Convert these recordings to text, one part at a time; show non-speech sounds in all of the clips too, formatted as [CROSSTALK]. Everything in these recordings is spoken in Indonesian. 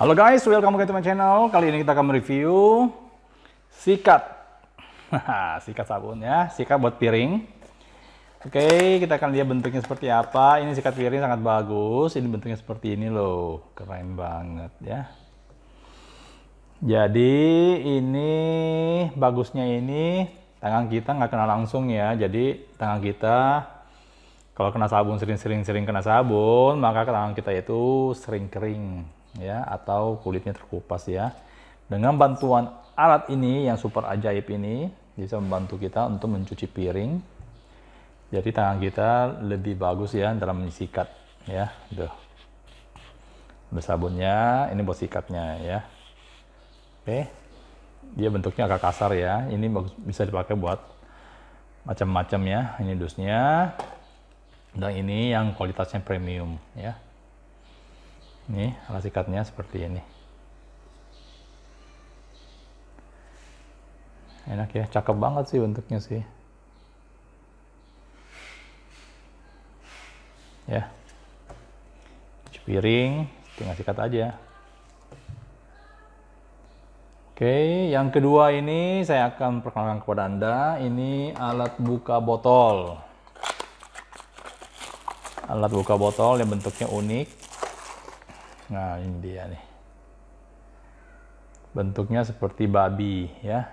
Halo guys, welcome back to my channel. Kali ini kita akan mereview sikat. [LAUGHS] sikat sabun ya, sikat buat piring. Oke, okay, kita akan lihat bentuknya seperti apa. Ini sikat piring sangat bagus. Ini bentuknya seperti ini loh. Keren banget ya. Jadi ini bagusnya ini tangan kita nggak kena langsung ya. Jadi tangan kita kalau kena sabun sering-sering sering kena sabun, maka tangan kita itu sering kering ya atau kulitnya terkupas ya. Dengan bantuan alat ini yang super ajaib ini bisa membantu kita untuk mencuci piring. Jadi tangan kita lebih bagus ya dalam menyikat ya. Tuh. bersabunnya sabunnya, ini buat sikatnya ya. Oke. Dia bentuknya agak kasar ya. Ini bisa dipakai buat macam-macam ya. Ini dusnya. Dan ini yang kualitasnya premium ya. Ini alat sikatnya seperti ini. Enak ya, cakep banget sih bentuknya sih. Ya. Cuci piring, tinggal sikat aja. Oke, yang kedua ini saya akan perkenalkan kepada Anda, ini alat buka botol. Alat buka botol yang bentuknya unik Nah, ini dia nih. Bentuknya seperti babi ya.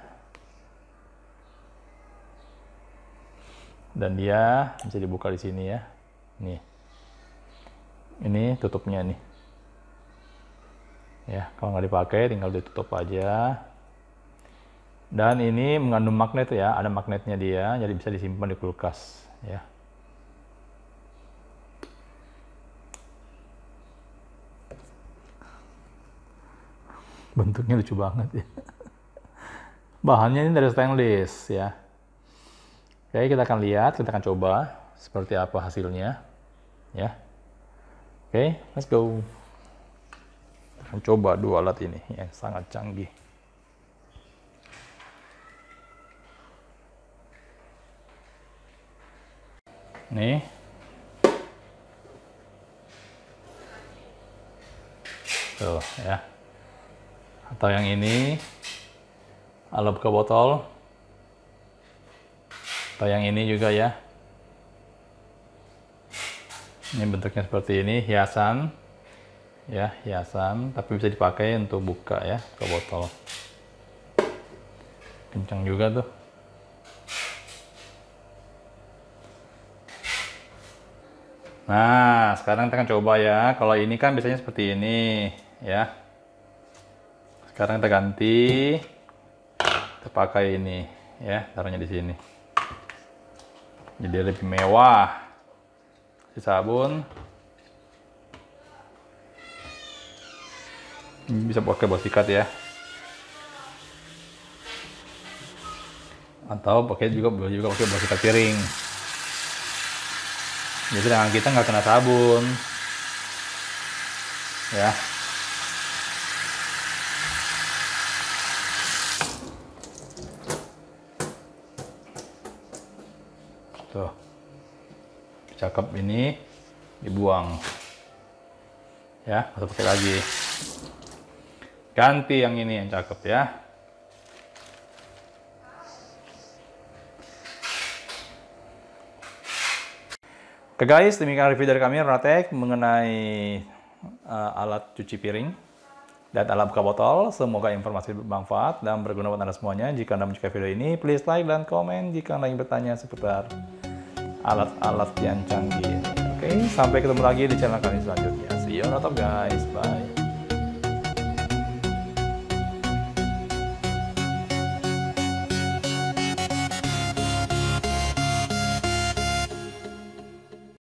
Dan dia bisa dibuka di sini ya. Nih. Ini tutupnya nih. Ya, kalau nggak dipakai tinggal ditutup aja. Dan ini mengandung magnet ya, ada magnetnya dia, jadi bisa disimpan di kulkas ya. bentuknya lucu banget ya bahannya ini dari stainless ya oke kita akan lihat kita akan coba seperti apa hasilnya ya oke let's go kita akan coba dua alat ini yang sangat canggih nih tuh ya atau yang ini kalau ke botol atau yang ini juga ya ini bentuknya seperti ini hiasan ya hiasan tapi bisa dipakai untuk buka ya ke botol kencang juga tuh nah sekarang kita akan coba ya kalau ini kan biasanya seperti ini ya sekarang kita ganti kita pakai ini ya taruhnya di sini jadi lebih mewah si sabun bisa pakai buat sikat ya atau pakai juga juga pakai buat sikat piring jadi tangan kita nggak kena sabun ya tuh cakep ini dibuang ya atau pakai lagi ganti yang ini yang cakep ya Oke guys, demikian review dari kami Ratek mengenai uh, alat cuci piring dan alat buka botol. Semoga informasi bermanfaat dan berguna buat Anda semuanya. Jika Anda menyukai video ini, please like dan komen jika Anda ingin bertanya seputar alat-alat yang canggih. Oke, okay, sampai ketemu lagi di channel kami selanjutnya. See you on top guys. Bye.